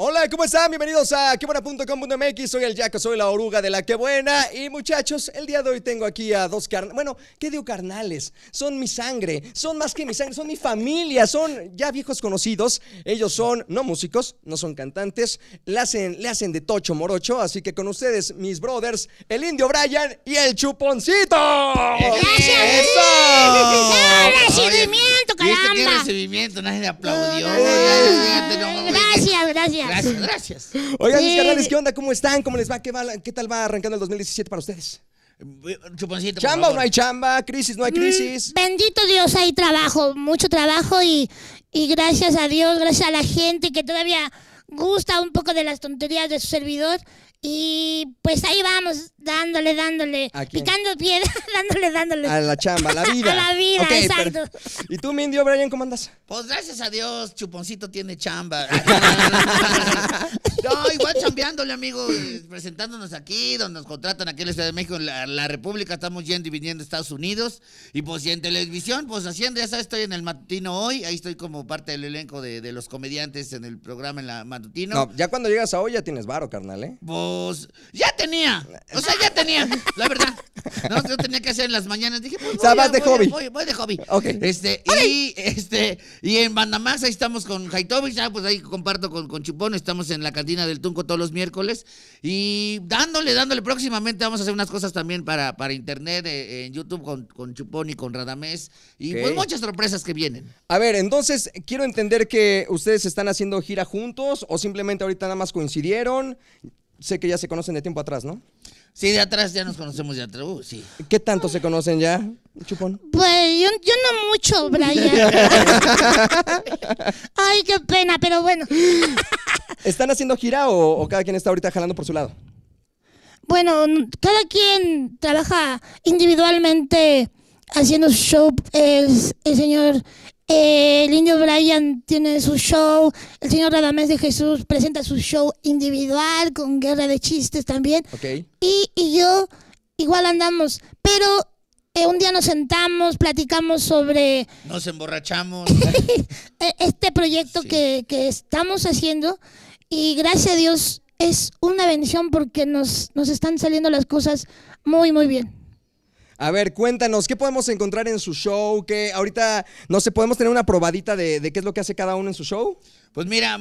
Hola, ¿cómo están? Bienvenidos a quebuena.com.mx. Soy el Jack, soy la oruga de la que Y muchachos, el día de hoy tengo aquí a dos carnales. Bueno, ¿qué digo carnales? Son mi sangre, son más que mi sangre, son mi familia, son ya viejos conocidos. Ellos son no músicos, no son cantantes, le hacen, le hacen de tocho morocho. Así que con ustedes, mis brothers, el Indio Brian y el Chuponcito. ¡Gracias! ¡Eso! ¡Recibimiento, este caramba! qué recibimiento? Nadie aplaudió. Gracias, gracias. Gracias, gracias. Oigan, mis carnales, ¿qué onda? ¿Cómo están? ¿Cómo les va? ¿Qué, tal va arrancando el 2017 para ustedes? Chamba o no hay chamba, crisis no hay mm, crisis. Bendito Dios, hay trabajo, mucho trabajo y, y gracias a Dios, gracias a la gente que todavía gusta un poco de las tonterías de su servidor, y pues ahí vamos, dándole, dándole, picando piedra, dándole, dándole. A la chamba, a la vida. a la vida, exacto. ¿Y tú, mi indio Brian, cómo andas? Pues gracias a Dios, Chuponcito tiene chamba. dándole, amigo, eh, presentándonos aquí, donde nos contratan aquí en la Ciudad de México, la, la República, estamos yendo dividiendo Estados Unidos. Y pues en televisión, pues haciendo, ya sabes, estoy en el matutino hoy, ahí estoy como parte del elenco de, los comediantes en el programa en la matutino. ya cuando llegas a hoy ya tienes varo, carnal, ¿eh? Pues ya tenía, o sea, ya tenía, la verdad. No, yo tenía que hacer en las mañanas, dije, pues voy, de hobby. Voy, de hobby. Ok. Este, y, este, y en Bandamás ahí estamos con Jaito ah, pues ahí comparto con, con estamos en la cantina del Tunco todos los miércoles. Y dándole, dándole. Próximamente vamos a hacer unas cosas también para, para internet, eh, en YouTube con, con, Chupón y con Radamés. Y pues muchas sorpresas que vienen. A ver, entonces quiero entender que ustedes están haciendo gira juntos o simplemente ahorita nada más coincidieron. Sé que ya se conocen de tiempo atrás, ¿no? Sí, de atrás ya nos conocemos de atrás. Uh, sí. ¿Qué tanto se conocen ya, Chupón? Pues yo, no mucho, Brian. Ay, qué pena, pero bueno. ¿Están haciendo gira o, cada quien está ahorita jalando por su lado? Bueno, cada quien trabaja individualmente haciendo show. es el señor el Indio Brian tiene su show. El señor Radamés de Jesús presenta su show individual con guerra de chistes también. Y, yo igual andamos. Pero eh, un día nos sentamos, platicamos sobre. Nos emborrachamos. E-, este proyecto que, que, estamos haciendo. Y gracias a Dios es una bendición porque nos, nos están saliendo las cosas muy, muy bien. A ver, cuéntanos, ¿qué podemos encontrar en su show? ¿Qué ahorita, no sé, podemos tener una probadita de, qué es lo que hace cada uno en su show? Pues mira,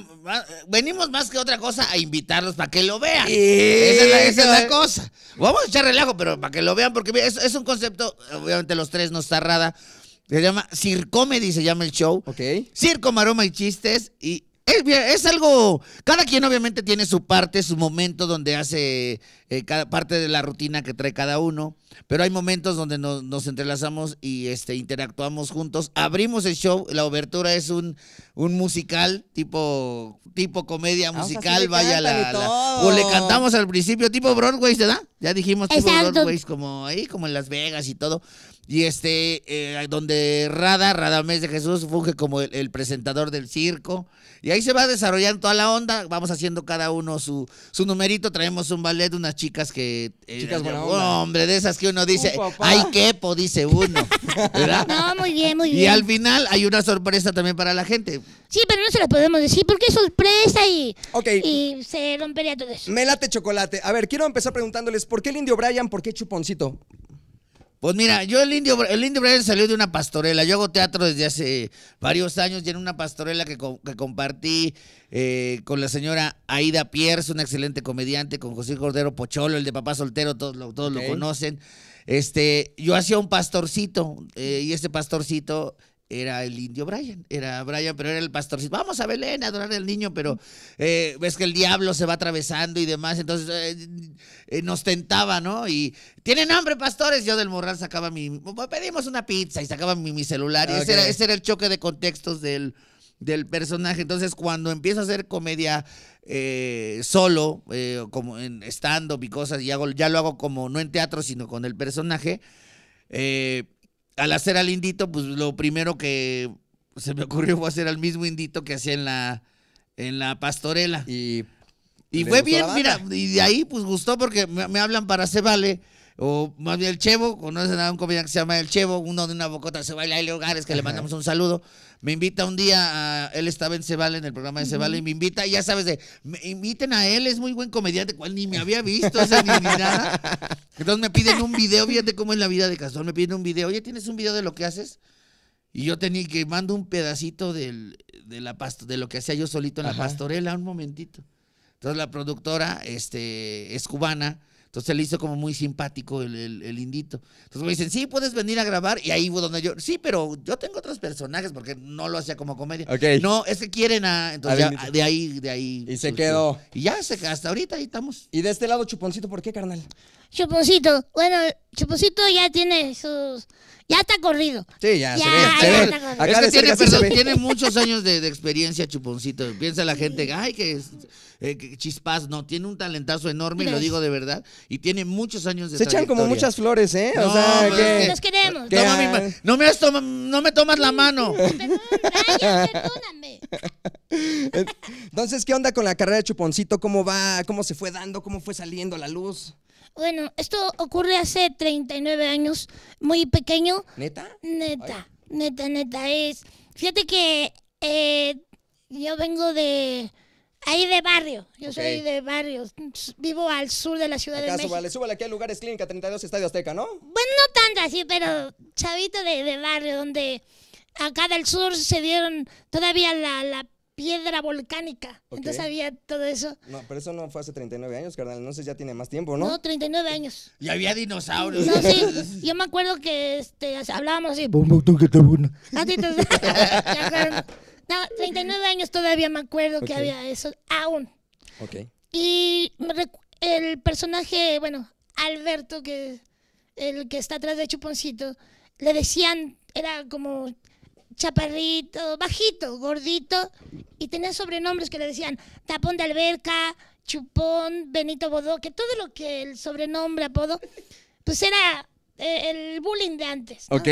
venimos más que otra cosa a invitarlos para que lo vean. Esa es, la, esa cosa. Vamos a echar relajo, pero para que lo vean, porque es, es un concepto, obviamente los tres nos tarrada. Se llama Circomedy, se llama el show. Ok. Circo, maroma y chistes. Y es, es, algo. Cada quien obviamente tiene su parte, su momento donde hace eh, cada parte de la rutina que trae cada uno. Pero hay momentos donde nos, nos, entrelazamos y este, interactuamos juntos. Abrimos el show. La obertura es un, un musical, tipo, tipo comedia musical. vaya la, O le cantamos al principio, tipo Broadway, ¿verdad? Ya dijimos tipo Broadway, como ahí, como en Las Vegas y todo. Y este, eh, donde Rada, Radamés de Jesús, funge como el, presentador del circo. Y ahí se va desarrollando toda la onda. Vamos haciendo cada uno su, numerito. Traemos un ballet de unas chicas que. Eh, chicas Hombre, de esas que uno dice. ¡Ay, quepo! Dice uno. No, muy bien, muy bien. Y al final hay una sorpresa también para la gente. Sí, pero no se la podemos decir porque es sorpresa y. Y se rompería todo eso. Me late chocolate. A ver, quiero empezar preguntándoles: ¿por qué el indio Brian? ¿Por qué Chuponcito? Pues mira, yo el Indio, el Indio salió de una pastorela. Yo hago teatro desde hace varios años y en una pastorela que, compartí eh, con la señora Aida Pierce, una excelente comediante, con José Cordero Pocholo, el de Papá Soltero, todos lo, conocen. Este, yo hacía un pastorcito eh, y este pastorcito era el indio Brian, era Brian, pero era el pastorcito. Vamos a Belén a adorar al niño, pero eh, ves que el diablo se va atravesando y demás, entonces eh, eh, nos tentaba, ¿no? Y tienen hambre, pastores. Yo del morral sacaba mi. Pedimos una pizza y sacaba mi, celular. ese era, ese era el choque de contextos del, personaje. Entonces, cuando empiezo a hacer comedia eh, solo, como en stand-up y cosas, y hago, ya lo hago como no en teatro, sino con el personaje, eh, al hacer al indito, pues lo primero que se me ocurrió fue hacer al mismo indito que hacía en la, en la pastorela. Y, y fue bien, mira, y de ahí pues gustó porque me, hablan para Se Vale. O más bien el Chevo, conocen a un comediante que se llama El Chevo, uno de una bocota se baila, Elio hogares, que le mandamos un saludo. Me invita un día, él estaba en Cebale, en el programa de Cebale, y me invita, ya sabes, me inviten a él, es muy buen comediante, cual ni me había visto, ni, nada. Entonces me piden un video, fíjate cómo es la vida de Castor, me piden un video, oye, ¿tienes un video de lo que haces? Y yo tenía que mando un pedacito de, la de lo que hacía yo solito en la pastorela, un momentito. Entonces la productora este, es cubana entonces le hizo como muy simpático el, el, indito. Entonces me dicen, sí, puedes venir a grabar. Y ahí fue donde yo, sí, pero yo tengo otros personajes porque no lo hacía como comedia. No, es que quieren a. Entonces de ahí, de ahí. Y se quedó. Y ya hasta ahorita ahí estamos. Y de este lado, Chuponcito, ¿por qué, carnal? Chuponcito. Bueno, Chuponcito ya tiene sus... Ya está corrido. Sí, ya, ya se ve. Ya Está Acá tiene, perdón, tiene, muchos años de, experiencia, Chuponcito. Piensa la gente, ay, que, eh, chispaz, chispas, no, tiene un talentazo enorme, y lo digo de verdad, y tiene muchos años de Se echan como muchas flores, ¿eh? No, o sea, Nos queremos. no, me no me tomas la mano. Entonces, ¿qué onda con la carrera de Chuponcito? ¿Cómo va? ¿Cómo se fue dando? ¿Cómo fue saliendo la luz? Bueno, esto ocurre hace 39 años, muy pequeño. ¿Neta? Neta, neta, neta. Es, fíjate que eh, yo vengo de ahí de barrio. Yo soy de barrio. Vivo al sur de la Ciudad de México. Súbale, aquí a Lugares Clínica 32 Estadio Azteca, ¿no? Bueno, no tanto así, pero chavito de, barrio, donde acá del sur se dieron todavía la, la piedra volcánica. Entonces había todo eso. No, pero eso no fue hace 39 años, carnal. sé ya tiene más tiempo, ¿no? No, 39 años. Y había dinosaurios. sí. Yo me acuerdo que este, hablábamos así. no, 39 años todavía me acuerdo que había eso. Aún. Ok. Y el personaje, bueno, Alberto, que el que está atrás de Chuponcito, le decían, era como chaparrito, bajito, gordito, y tenía sobrenombres que le decían tapón de alberca, chupón, Benito que todo lo que el sobrenombre, apodo, pues era eh, el bullying de antes. Ok.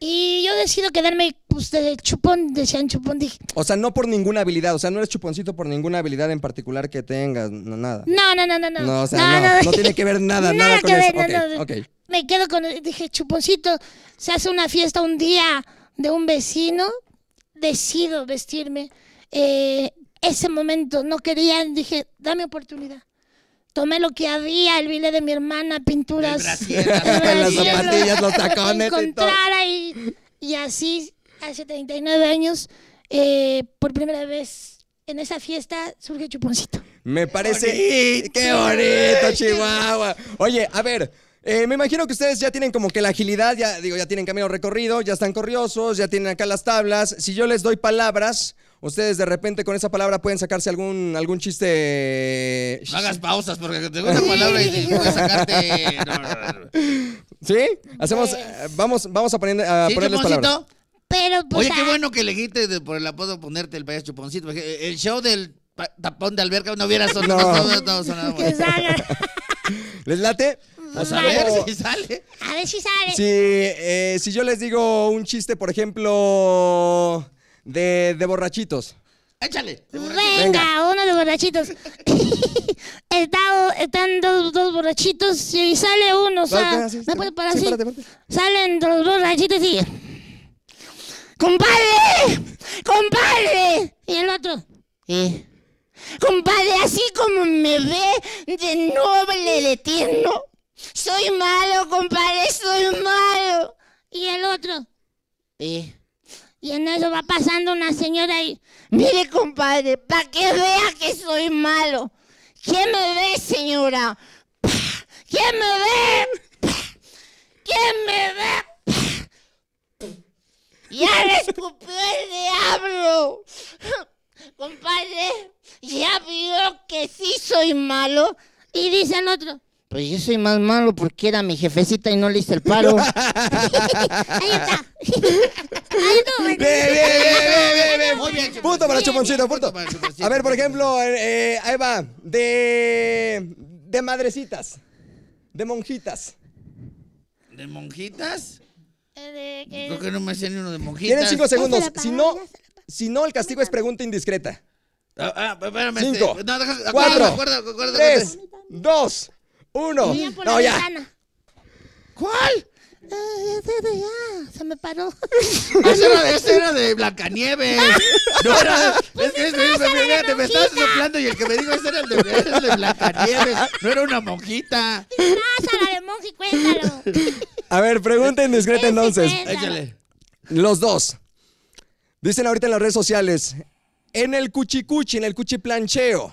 Y yo decido quedarme pues, de chupón, decían chupón. Dije. O sea, no por ninguna habilidad, o sea, no eres chuponcito por ninguna habilidad en particular que tengas, no, nada. No, no, no, no. No, no o sea, no, no, tiene que ver nada, nada, con eso. ok Me quedo con, dije, chuponcito, se hace una fiesta un día, de un vecino, decido vestirme. Eh, ese momento no quería, dije, dame oportunidad. Tomé lo que había, el bile de mi hermana, pinturas. las zapatillas, los tacones. y, y, así, hace 39 años, eh, por primera vez en esa fiesta surge Chuponcito. Me parece. ¡Qué bonito, Chihuahua! Oye, a ver, eh, me imagino que ustedes ya tienen como que la agilidad, ya digo, ya tienen camino recorrido, ya están corriosos, ya tienen acá las tablas. Si yo les doy palabras, ustedes de repente con esa palabra pueden sacarse algún, algún chiste. Eh, no hagas pausas porque te doy una palabra y te a sacarte. ¿Sí? Hacemos, pues. eh, vamos, vamos a, poner, ponerles palabras. Pero, pues, Oye, qué bueno que elegiste de, por el apodo ponerte el payas chuponcito. Eh, el show del tapón de alberca no hubiera sonado. No. sonado, ¿Les late? Pues a ver si sale. A ver si sale. Eh, si, yo les digo un chiste, por ejemplo, de, borrachitos. Échale. Venga, uno de borrachitos. están dos, borrachitos y sale uno. O sea, Salen dos borrachitos y... ¡Compadre! ¡Compadre! Y el otro... ¿Eh? Compadre, así como me ve de noble, de tierno, soy malo, compadre, soy malo. Y el otro. Y en eso va pasando una señora y, mire compadre, para que vea que soy malo. ¿Quién me ve, señora? ¿Quién me ve? ¿Quién me ve? Ya le escupió el diablo. Compadre, ya vio que sí soy malo. Y dice el otro, pues yo soy más malo porque era mi jefecita y no le hice el paro. Ahí está. Ahí está. bien. ve, Punto para chuponcito, punto. A ver, por ejemplo, eh, ahí va. De, de madrecitas. De monjitas. ¿De monjitas? Eh, Creo que no me hacía ni uno de monjitas. Tienen cinco segundos. Si no, si no, el castigo es pregunta indiscreta. Ah, ah espérame. Cinco, cuatro, tres, dos uno. No, ya. ¿Cuál? Eh, ese de ya, se me paró. ese, era, ese era de Blancanieves. No era. Pues es ese, me, me, estabas soplando y el que me dijo ese era el de, Blancanieves. No era una monjita. Ah, de monji, cuéntalo. A ver, pregunta indiscreta entonces. Échale. Los dos. Dicen ahorita en las redes sociales: en el cuchicuchi, en el cuchiplancheo,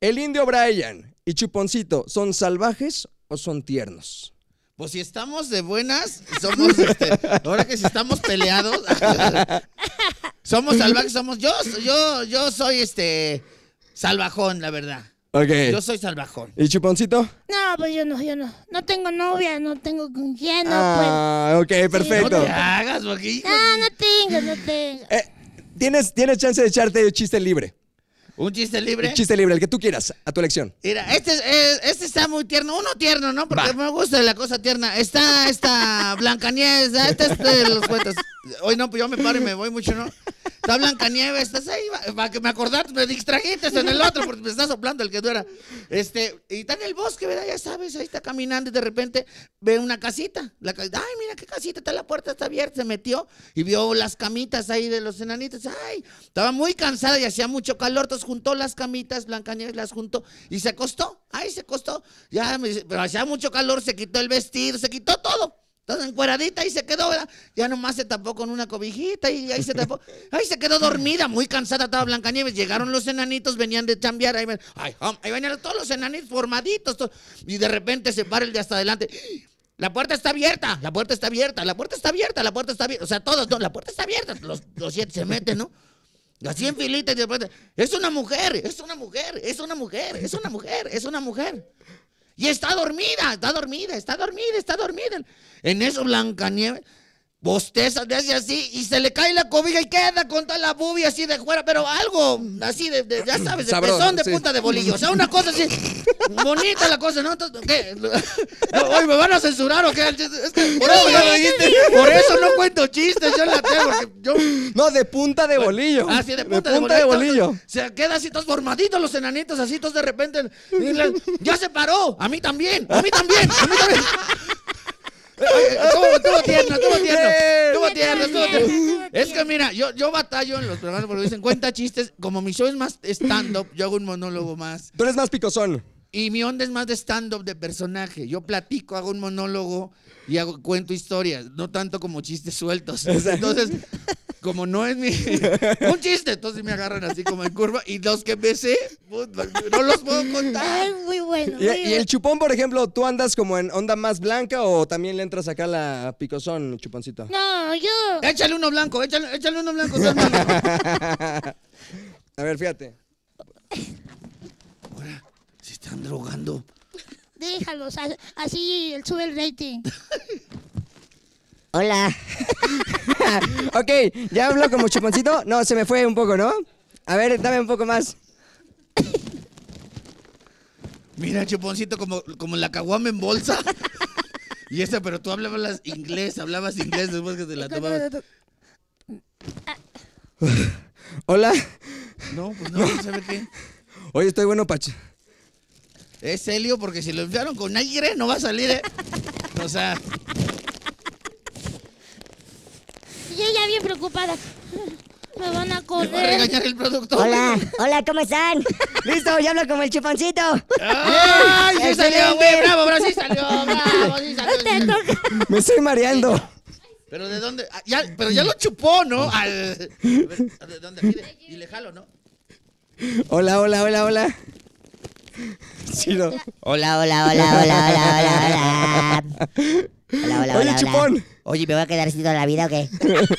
el indio Brian, y Chuponcito, ¿son salvajes o son tiernos? Pues si estamos de buenas, somos, este, ahora que si estamos peleados, somos salvajes, somos, yo, yo, yo soy este, salvajón, la verdad. Yo soy salvajón. ¿Y Chuponcito? No, pues yo no, yo no. No tengo novia, no tengo con quién, no pues. ah, ok, perfecto. no te hagas, No, no tengo, no tengo. Eh, ¿tienes, tienes chance de echarte el chiste libre. ¿Un chiste libre? Un chiste libre, el que tú quieras, a tu elección. Mira, este, eh, este está muy tierno. Uno tierno, ¿no? Porque me gusta la cosa tierna. Está esta Blancanieves, este es de los cuentos. Hoy no, pues yo me paro y me voy mucho, ¿no? Está Blanca Nieves, estás ahí. Para que me acordaste, me distrajiste en el otro porque me está soplando el que duera Este, y está en el bosque, ¿verdad? Ya sabes, ahí está caminando y de repente ve una casita. La, ay, mira qué casita, está la puerta, está abierta. Se metió y vio las camitas ahí de los enanitos. Ay, estaba muy cansada y hacía mucho calor. Entonces juntó las camitas, Blanca Nieves las juntó y se acostó. Ay, se acostó. Ya, pero hacía mucho calor, se quitó el vestido, se quitó todo. Toda encueradita y se quedó, ¿verdad? Ya nomás se tapó con una cobijita y ahí se tapó. Ahí se quedó dormida, muy cansada estaba Nieves, Llegaron los enanitos, venían de chambear. Ahí, venían todos los enanitos formaditos. y de repente se para el de hasta adelante. La puerta está abierta, la puerta está abierta, la puerta está abierta, la puerta está abierta. O sea, todos, la puerta está abierta. Los, siete se meten, ¿no? Así en filitas de repente, es una mujer, es una mujer, es una mujer, es una mujer, es una mujer. Y está dormida, está dormida, está dormida, está dormida. En eso Blancanieves bosteza, de así y se le cae la cobija y queda con toda la bubia así de fuera, pero algo así de, ya sabes, de de punta de bolillo. O sea, una cosa así, bonita la cosa, ¿no? ¿qué? me van a censurar o qué? por, eso, no, cuento chistes, yo la tengo. yo... No, de punta de bolillo. Así ah, de punta de, punta de, bolillo. de bolillo. Se queda así todos formaditos los enanitos, así todos de repente. ya se paró, a mí también, a mí también, a mí también. Estuvo, tierno, estuvo tierno. Estuvo tierno, estuvo Es que mira, yo, yo batallo en los programas porque dicen cuenta chistes. Como mi show es más stand-up, yo hago un monólogo más. Tú eres más picosón. Y mi onda es más de stand-up de personaje. Yo platico, hago un monólogo y hago, cuento historias, no tanto como chistes sueltos. Entonces, como no es mi. Un chiste. Entonces me agarran así como en curva. Y los que me no los puedo contar. Ay, muy bueno. y, el chupón, por ejemplo, ¿tú andas como en onda más blanca o también le entras acá la picosón, chuponcito? No, yo. Échale uno blanco, échale, échale uno blanco, A ver, fíjate. Ahora, se están drogando. Déjalos, así sube el rating. Hola. ok, ya hablo como chuponcito. No, se me fue un poco, ¿no? A ver, dame un poco más. Mira, chuponcito, como, como la caguama en bolsa. y esta, pero tú hablabas inglés, hablabas inglés después que te la tomabas. Hola. No, pues no, no sabe qué. Oye, estoy bueno, Pacha. Es Helio porque si lo enviaron con aire no va a salir, ¿eh? O sea, bien preocupada. Me van a correr. regañar el productor. Hola, hola, ¿cómo están? Listo, ya hablo como el chuponcito. ¡Ay! ¡Sí salió, bravo! ¡Sí salió! ¡Bravo! ¡Sí salió! Me estoy mareando. ¿Pero de dónde? Ah, ya, pero ya lo chupó, ¿no? Al, ¿De dónde? Mire, y le jalo, ¿no? Hola, hola, hola, hola. Hola, hola, hola, hola, hola, hola, hola. Hola, hola, Oye, hola, Hola. Oye, ¿me voy a quedar así toda la vida o qué? 2, 3,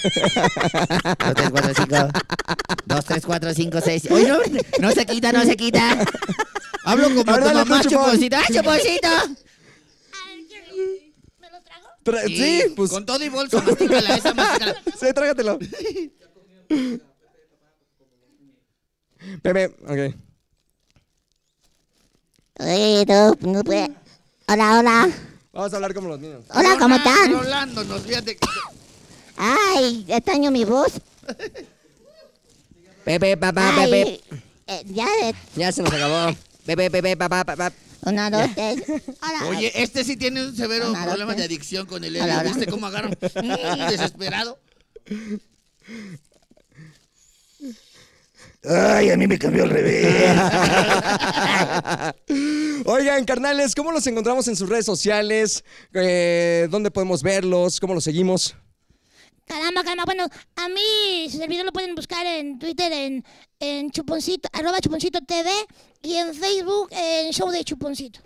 4, 5. 2, 3, 4, 5, 6. Oye, no, no se quita, no se quita. Hablo como Ahora tu mamá, tú, chuponcito. ¡Ah, chuponcito! ¿Me lo trago? sí, pues. Con todo y bolsa, mastícala, esa mastícala. Sí, trágatelo. Pepe, ok. Oye, tú, no puede- Hola, hola. Vamos a hablar como los niños. Hola, ¿cómo están? nos fíjate. Ay, extraño mi voz. Pepe, papá, Ay, pepe. Eh, ya se nos acabó. Pepe, pepe, papá, papá. una, dos, tres. Hola. Oye, este sí tiene un severo problema de adicción con el L. ¿Viste cómo agarran. Mm, desesperado. Ay, a mí me cambió al revés. Oigan, carnales, ¿cómo los encontramos en sus redes sociales? Eh, ¿Dónde podemos verlos? ¿Cómo los seguimos? Caramba, caramba. Bueno, a mí, su servidor lo pueden buscar en Twitter, en, en chuponcito, arroba chuponcito TV y en Facebook, en show de chuponcito.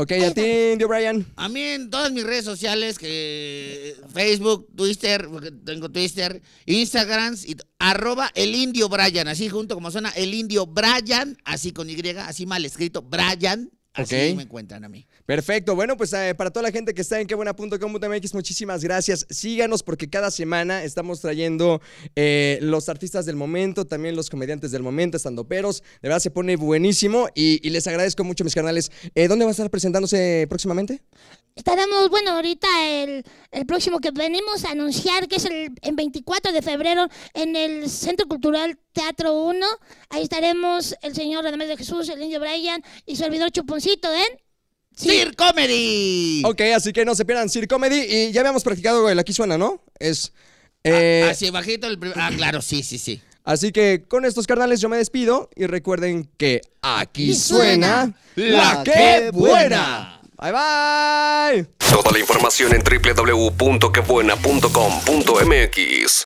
Ok, ¿a ti, Indio Brian? A mí en todas mis redes sociales, que Facebook, Twitter, tengo Twitter, Instagram, y, arroba el Indio Brian, así junto como suena, el Indio Brian, así con Y, así mal escrito, Brian, Así me encuentran a mí. Perfecto. Bueno, pues eh, para toda la gente que está en quebuena.com.mx, muchísimas gracias. Síganos porque cada semana estamos trayendo eh, los artistas del momento, también los comediantes del momento, Estando peros, De verdad se pone buenísimo y, les agradezco mucho mis canales. Eh, ¿Dónde va a estar presentándose próximamente? Estaremos, bueno, ahorita el, próximo que venimos a anunciar, que es el 24 de febrero en el Centro Cultural Teatro 1. Ahí estaremos el señor Radamés de Jesús, el indio Brian y su servidor Chuponcito en... ¿eh? Sir Comedy. Ok, así que no se pierdan Sir Comedy. Y ya habíamos practicado el aquí suena, ¿no? Es... Eh... Ah, así bajito el primer... Ah, claro, sí, sí, sí. Así que con estos carnales yo me despido y recuerden que aquí suena la que buena. Bye bye. Toda la información en www.quebuena.com.mx.